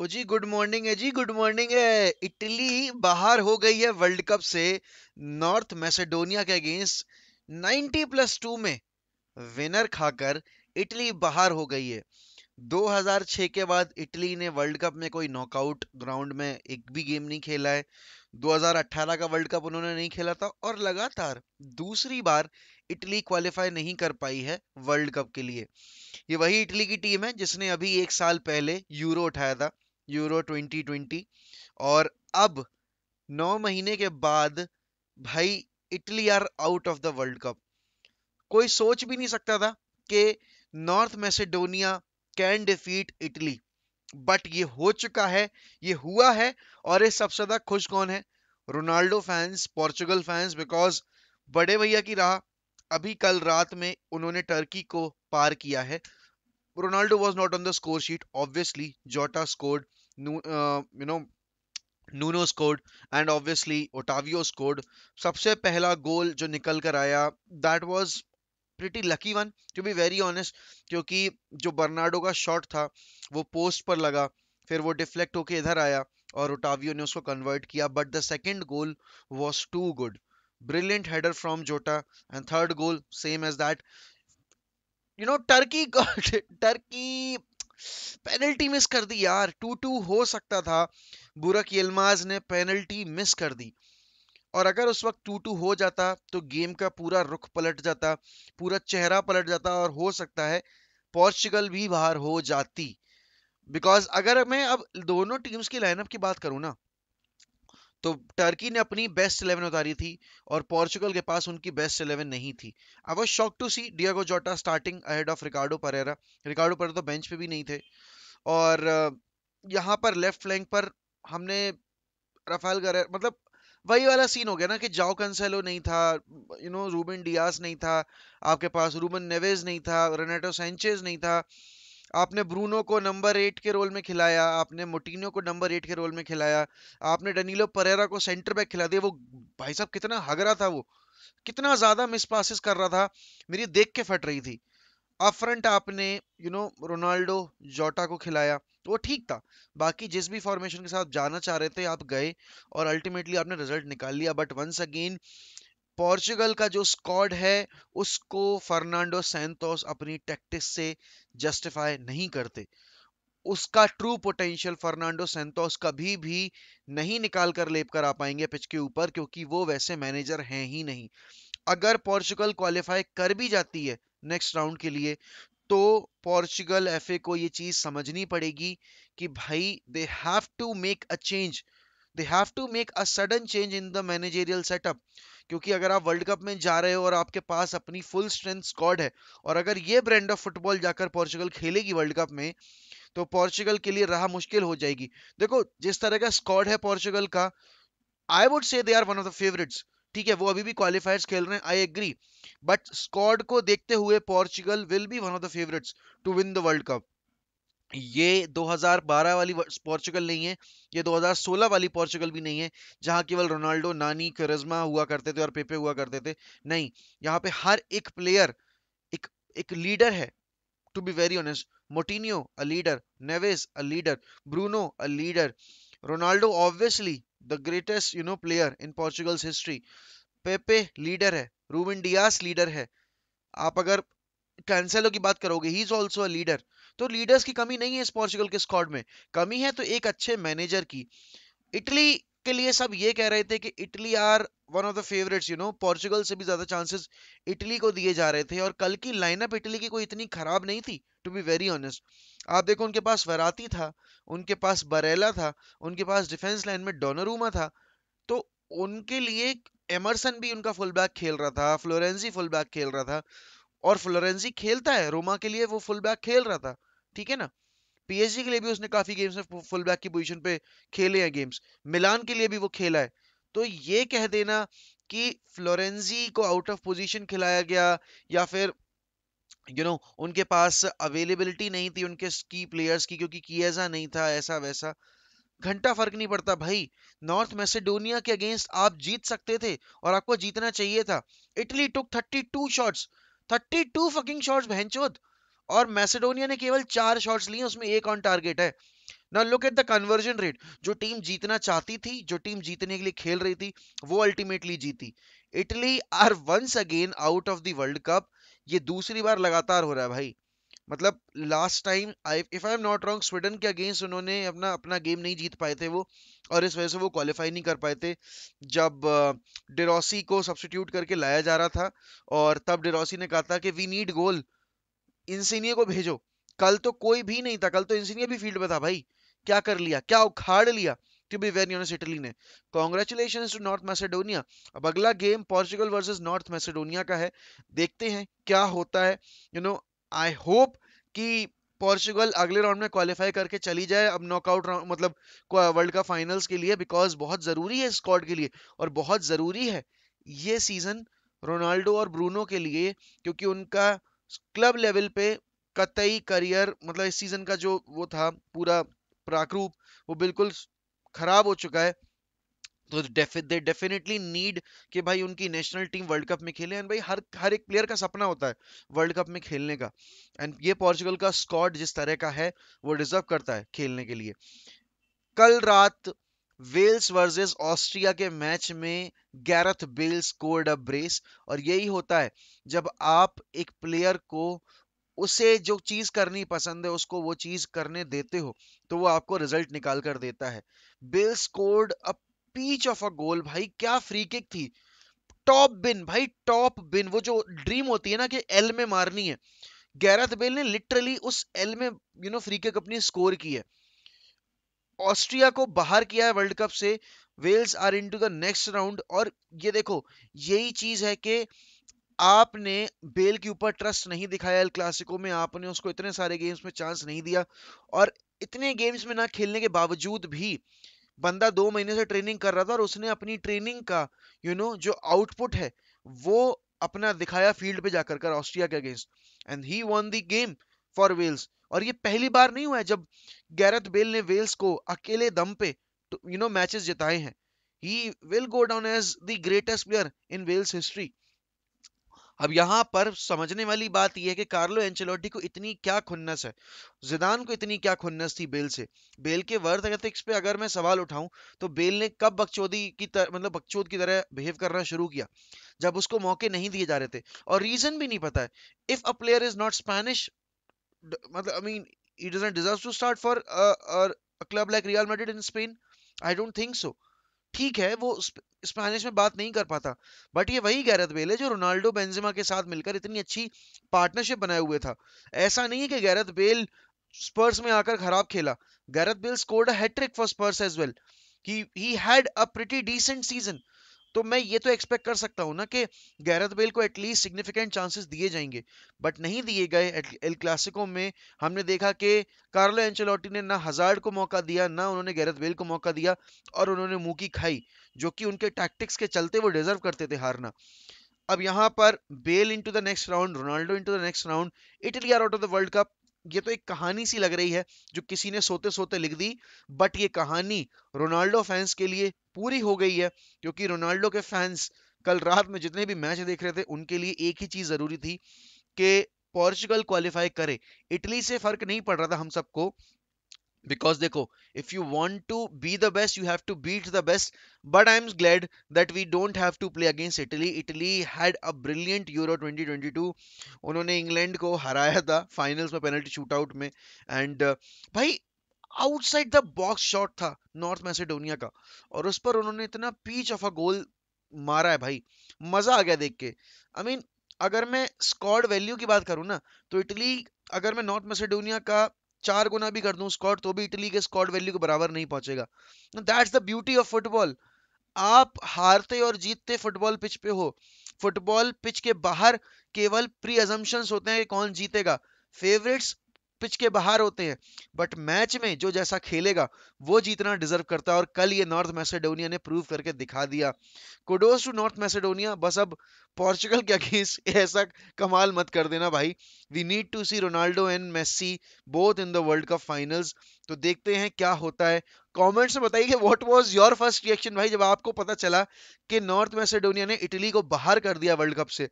ओ जी good morning है जी good morning है इटली बाहर हो गई है वर्ल्ड कप से नॉर्थ मैसेडोनिया के अगेंस्ट 90 प्लस टू में विनर खाकर इटली बाहर हो गई है 2006 के बाद इटली ने वर्ल्ड कप में कोई नॉकआउट ग्राउंड में एक भी गेम नहीं खेला है 2018 का वर्ल्ड कप उन्होंने नहीं खेला था और लगातार दूसरी बार इटली क्वालिफाई नहीं कर पाई है वर्ल्ड कप के लिए ये वही इटली की टीम है जिसने अभी एक साल पहले यूरो उठाया था यूरो 2020 और अब नौ महीने के बाद भाई Italy are out of the world cup कोई सोच भी नहीं सकता था कि North Macedonia can defeat Italy but ये हो चुका है ये हुआ है और इस सबसे ज्यादा खुश कौन है Ronaldo fans Portugal fans because बड़े भैया की राह अभी कल रात में उन्होंने टर्की को पार किया है Ronaldo was not on the score sheet obviously Jota scored you know Nuno scored and obviously Otavio scored सबसे पहला गोल जो निकल कर आया that was pretty lucky one to be very honest क्योंकि जो बर्नाडो का शॉट था वो पोस्ट पर लगा फिर वो डिफ्लेक्ट होके इधर आया और ओटावियो ने उसको कन्वर्ट किया but the second goal was too good brilliant header from Jota and third goal same as that you know Turkey Turkey penalty miss कर दी यार टू टू हो सकता था बुरक यलमाज ने पेनल्टी मिस कर दी और अगर उस वक्त टू टू हो जाता तो गेम का पूरा रुख पलट जाता पूरा चेहरा पलट जाता और हो सकता है पोर्चुगल भी बाहर हो जाती बिकॉज अगर मैं अब दोनों टीम्स की लाइनअप की बात करूं ना तो टर्की ने अपनी बेस्ट इलेवन उतारी थी और पोर्चुगल के पास उनकी बेस्ट इलेवन नहीं थी I was shock to see Diogo Jota starting ahead of Ricardo Pereira Ricardo Pereira तो बेंच पे भी नहीं थे और uh, यहाँ पर लेफ्ट फ्लैंक पर हमने राफेल गरेरा मतलब वही वाला सीन हो गया ना कि जाओ कंसेलो नहीं था यू नो रूबिन डियास नहीं था आपके पास रूबन नेवेज नहीं था रेनेटो सेंचेज नहीं था आपने ब्रूनो को नंबर एट के रोल में खिलाया आपने मोटिनो को नंबर एट के रोल में खिलाया आपने डनीलो परेरा को सेंटर बैक खिला दिया वो भाई साहब कितना हगरा था वो कितना ज्यादा मिस पासिस कर रहा था मेरी देख के फट रही थी अप फ्रंट आपने यू नो रोनाल्डो जोटा को खिलाया तो वो ठीक था बाकी जिस भी फॉर्मेशन के साथ जाना चाह रहे थे आप गए और अल्टीमेटली आपने रिजल्ट निकाल लिया बट वंस अगेन पोर्चुगल का जो स्कॉड है उसको फर्नांडो सेंटोस अपनी टैक्टिक्स से जस्टिफाई नहीं करते उसका ट्रू पोटेंशियल फर्नांडो सेंटोस कभी भी नहीं निकाल कर लेप कर आ पाएंगे पिच के ऊपर क्योंकि वो वैसे मैनेजर हैं ही नहीं अगर पोर्चुगल क्वालिफाई कर भी जाती है नेक्स्ट राउंड के लिए तो पोर्चुगल एफ को ये चीज समझनी पड़ेगी कि भाई they have to make a change they have to make a sudden change in the managerial setup क्योंकि अगर आप वर्ल्ड कप में जा रहे हो और आपके पास अपनी फुल स्ट्रेंथ स्कॉड है और अगर ये ब्रांड ऑफ फुटबॉल जाकर पोर्चुगल खेलेगी वर्ल्ड कप में तो पोर्चुगल के लिए राह मुश्किल हो जाएगी देखो जिस तरह का स्कॉड है पोर्चुगल का I would say they are one of the favourites ठीक है वो अभी भी क्वालिफायर्स खेल रहे हैं आई एग्री बट स्कॉड को देखते हुए Portugal will be one of the favourites to win the world cup ये 2012 वाली पोर्चुगल नहीं है ये 2016 वाली पोर्चुगल भी नहीं है जहां केवल रोनाल्डो नानी करजमा हुआ करते थे और पेपे हुआ करते थे नहीं यहाँ पे हर एक प्लेयर एक एक लीडर है to be very honest Moutinho a leader Neves a leader Bruno a leader Ronaldo obviously the greatest you know player in Portugal's history Pepe leader है रूबिन डियास लीडर है आप अगर कैंसेलो की बात करोगे ही इज ऑल्सो लीडर तो leaders की कमी नहीं है इस पोर्चुगल के स्कॉड में कमी है तो एक अच्छे मैनेजर की इटली के लिए सब ये कह रहे थे कि Italy are one of the favourites you know Portugal से भी ज्यादा चांसेस इटली को दिए जा रहे थे और कल की लाइनअप इटली की कोई इतनी खराब नहीं थी टू बी वेरी ऑनेस्ट आप देखो उनके पास वराती था उनके पास बरेला था उनके पास डिफेंस लाइन में डोनरूमा था तो उनके लिए एमरसन भी उनका फुल बैक खेल रहा था फ्लोरेंसी फुल बैक खेल रहा था और फ्लोरेंसी खेलता है रोमा के लिए वो फुल बैक खेल रहा था ठीक है ना पीएचडी के लिए भी उसने काफी गेम्स में फुल बैक की पोजिशन पे खेले हैं गेम्स मिलान के लिए भी वो खेला है तो ये कह देना कि फ्लोरेंजी को आउट ऑफ पोजीशन खिलाया गया या फिर यू you नो know, उनके पास अवेलेबिलिटी नहीं थी उनके की प्लेयर्स की क्योंकि कीजा नहीं था ऐसा वैसा घंटा फर्क नहीं पड़ता भाई नॉर्थ मैसेडोनिया के अगेंस्ट आप जीत सकते थे और आपको जीतना चाहिए था Italy took 32 shots 32 fucking shots बहनचोद और मैसेडोनिया ने केवल चार शॉट्स लिए उसमें एक ऑन टारगेट है ना look at the conversion rate जो टीम जीतना चाहती थी जो टीम जीतने के लिए खेल रही थी वो अल्टीमेटली जीती Italy are once again out of the world cup ये दूसरी बार लगातार हो रहा है भाई मतलब last time I if I am not wrong Sweden के अगेंस्ट उन्होंने अपना अपना गेम नहीं जीत पाए थे वो और इस वजह से वो क्वालिफाई नहीं कर पाए थे जब डेरोसी को सब्सटीट्यूट करके लाया जा रहा था और तब डेरोसी ने कहा था कि वी नीड गोल इंसीनिए को भेजो कल तो कोई भी नहीं था कल तो इंसीनिए भी फील्ड में था भाई क्या कर लिया क्या उखाड़ लिया इटली ने कॉन्ग्रेचुलेशन टू नॉर्थ मैसेडोनिया अब अगला game Portugal versus North Macedonia का है देखते हैं क्या होता है यू नो आई होप कि पोर्चुगल अगले राउंड में क्वालिफाई करके चली जाए अब नॉकआउट मतलब वर्ल्ड कप फाइनल्स के लिए बिकॉज बहुत ज़रूरी है स्कॉट के लिए और बहुत ज़रूरी है ये सीज़न रोनाल्डो और ब्रूनो के लिए क्योंकि उनका क्लब लेवल पे कतई करियर मतलब इस सीजन का जो वो था पूरा प्रारूप वो बिल्कुल खराब हो चुका है तो दे डेफिनेटली नीड कि भाई उनकी नेशनल टीम वर्ल्ड कप में खेले एंड भाई हर हर एक प्लेयर का सपना होता है वर्ल्ड कप में खेलने का एंड ये पोर्चुगल का स्कॉट जिस तरह का है वो डिजर्व करता है खेलने के लिए कल रात वेल्स वर्सेस ऑस्ट्रिया के मैच में Gareth Bale scored a brace और यही होता है जब आप एक प्लेयर को उसे जो चीज करनी पसंद है उसको वो चीज करने देते हो तो वो आपको रिजल्ट निकाल कर देता है Bale scored a peach of a goal भाई क्या फ्री किक थी टॉप बिन भाई टॉप बिन वो जो ड्रीम होती है ना कि एल में मारनी है गैरथ बेल ने लिटरली उस एल में यू नो फ्री किक अपनी स्कोर की है ऑस्ट्रिया को बाहर किया है वर्ल्ड कप से Wales are into the next round और ये देखो यही चीज है कि आपने बेल के ऊपर ट्रस्ट नहीं दिखाया एल क्लासिको में आपने उसको इतने सारे गेम्स में चांस नहीं दिया और इतने गेम्स में ना खेलने के बावजूद भी बंदा दो महीने से ट्रेनिंग कर रहा था और उसने अपनी ट्रेनिंग का यू you नो know, जो आउटपुट है वो अपना दिखाया फील्ड पे जाकर कर ऑस्ट्रिया के against and he won the game for Wales और ये पहली बार नहीं हुआ है जब गैरथ बेल ने वेल्स को अकेले दम पे यू नो मैचेस जिताए हैं he will go down as the greatest player in Wales history अब यहां पर समझने वाली बात यह है कि कार्लो एंचेलोटी को इतनी क्या खुन्नस है जिदान को इतनी क्या खुन्नस थी बेल से बेल के वर्थ एथिक्स पे अगर मैं सवाल उठाऊं तो बेल ने कब बकचोदी की तर, मतलब बकचोद की तरह बिहेव करना शुरू किया जब उसको मौके नहीं दिए जा रहे थे और रीजन भी नहीं पता है if a player is not Spanish मतलब I mean he doesn't deserve to start for a a club like Real Madrid in Spain. I don't think so. ठीक है वो स्पेनिश में बात नहीं कर पाता बट ये वही गैरत बेल है जो रोनाल्डो बेंजिमा के साथ मिलकर इतनी अच्छी पार्टनरशिप बनाए हुए था ऐसा नहीं है कि गैरत बेल स्पर्स में आकर खराब खेला Gareth Bale scored a hattrick for Spurs as well he had a pretty decent season तो मैं ये तो एक्सपेक्ट कर सकता हूँ ना कि गैरत बेल को एटलीस्ट सिग्निफिकेंट चांसेस दिए जाएंगे बट नहीं दिए गए एल क्लासिको में हमने देखा कि कार्लो एंचलोटी ने ना हजार को मौका दिया ना उन्होंने गैरत बेल को मौका दिया और उन्होंने मुंह की खाई जो कि उनके टैक्टिक्स के चलते वो डिजर्व करते थे हारना अब यहाँ पर Bale into the next round Ronaldo into the next round Italy are out of the world cup ये तो एक कहानी सी लग रही है जो किसी ने सोते सोते लिख दी बट ये कहानी रोनाल्डो फैंस के लिए पूरी हो गई है क्योंकि रोनाल्डो के फैंस कल रात में जितने भी मैच देख रहे थे उनके लिए एक ही चीज जरूरी थी कि पोर्चुगल क्वालिफाई करे इटली से फर्क नहीं पड़ रहा था हम सबको बिकॉज देखो if if you want to be the best you have to beat the best but i'm glad that we don't have to play against italy italy had a brilliant euro 2022 उन्होंने England को हराया था finals में penalty shootout में and भाई outside the box shot था North Macedonia का और उस पर उन्होंने इतना पीच ऑफ अ गोल मारा है भाई मजा आ गया देख के आई मीन अगर मैं स्कॉड वैल्यू की बात करूँ ना तो इटली अगर मैं नॉर्थ मैसेडोनिया का चार गुना भी कर दूं स्कॉट तो भी इटली के स्कॉट वैल्यू के बराबर नहीं पहुंचेगा that's the beauty of football आप हारते और जीतते फुटबॉल पिच पे हो फुटबॉल पिच के बाहर केवल प्री एजम्पन्स होते हैं कि कौन जीतेगा फेवरेट्स पिच के बाहर होते हैं बट मैच में जो जैसा खेलेगा वो जीतना डिजर्व करता है और कल ये नॉर्थ मैसेडोनिया ने प्रूव करके दिखा दिया कोडोस टू नॉर्थ मैसेडोनिया बस अब पोर्चुगल के अगेंस्ट ऐसा कमाल मत कर देना भाई we need to see Ronaldo and Messi both in the world cup finals तो देखते हैं क्या होता है कमेंट्स में बताइए what was your first reaction भाई जब आपको पता चला कि नॉर्थ मैसेडोनिया ने इटली को बाहर कर दिया वर्ल्ड कप से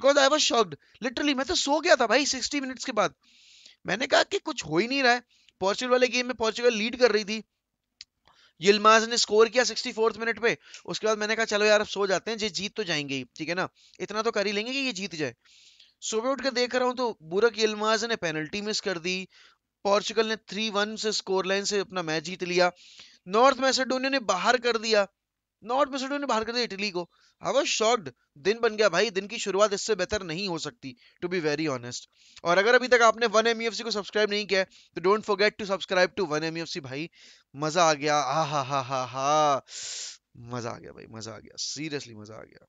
because I was shocked literally मैं तो सो गया था भाई सिक्सटी मिनट्स के बाद मैंने कहा कि कुछ हो ही नहीं रहा है पोर्चुगल वाले गेम में पोर्चुगल लीड कर रही थी यिलमाज ने स्कोर किया सिक्सटी फोर्थ मिनट पे उसके बाद मैंने कहा चलो यार अब सो जाते हैं जी जीत तो जाएंगे ही ठीक है ना इतना तो कर ही लेंगे कि ये जीत जाए सुबह उठ कर देख रहा हूँ तो बुरक यिलमाज ने पेनल्टी मिस कर दी पोर्चुगल ने थ्री वन से स्कोर लाइन से अपना मैच जीत लिया नॉर्थ मैसेडोनिया ने बाहर कर दिया नॉर्थ मेसिडोनिया बाहर कर दिया इटली को आई वॉज शॉक्ड दिन बन गया भाई दिन की शुरुआत इससे बेहतर नहीं हो सकती टू बी वेरी ऑनेस्ट और अगर अभी तक आपने वन एम को सब्सक्राइब नहीं किया तो don't forget to subscribe to one M भाई मजा आ गया हा हा हा हा हा मजा आ गया भाई मजा आ गया सीरियसली मजा आ गया